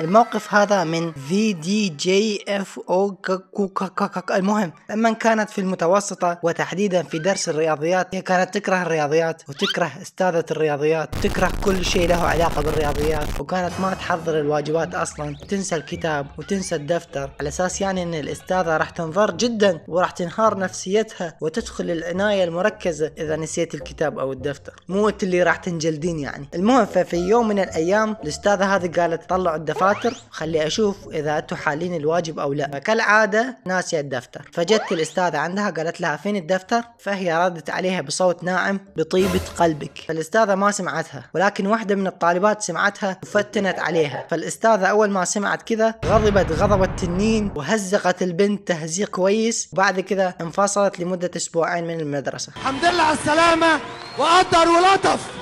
الموقف هذا من في دي جي اف او المهم من كانت في المتوسطة وتحديدا في درس الرياضيات هي كانت تكره الرياضيات وتكره استاذة الرياضيات تكره كل شيء له علاقة بالرياضيات وكانت ما تحضر الواجبات اصلا تنسى الكتاب وتنسى الدفتر على اساس يعني ان الاستاذة راح تنظر جدا وراح تنهار نفسيتها وتدخل العناية المركزة اذا نسيت الكتاب او الدفتر مو اللي راح تنجلدين يعني المهم ففي يوم من الايام الاستاذة هذه قالت طلعوا الدفاتر الدفاتر خلي اشوف اذا انتم حالين الواجب او لا كالعاده ناسيه الدفتر فجت الاستاذه عندها قالت لها فين الدفتر فهي ردت عليها بصوت ناعم بطيبه قلبك فالاستاذه ما سمعتها ولكن واحده من الطالبات سمعتها وفتنت عليها فالاستاذه اول ما سمعت كذا غضبت غضب التنين وهزقت البنت تهزيق كويس وبعد كذا انفصلت لمده اسبوعين من المدرسه الحمد لله على السلامه وقدر ولطف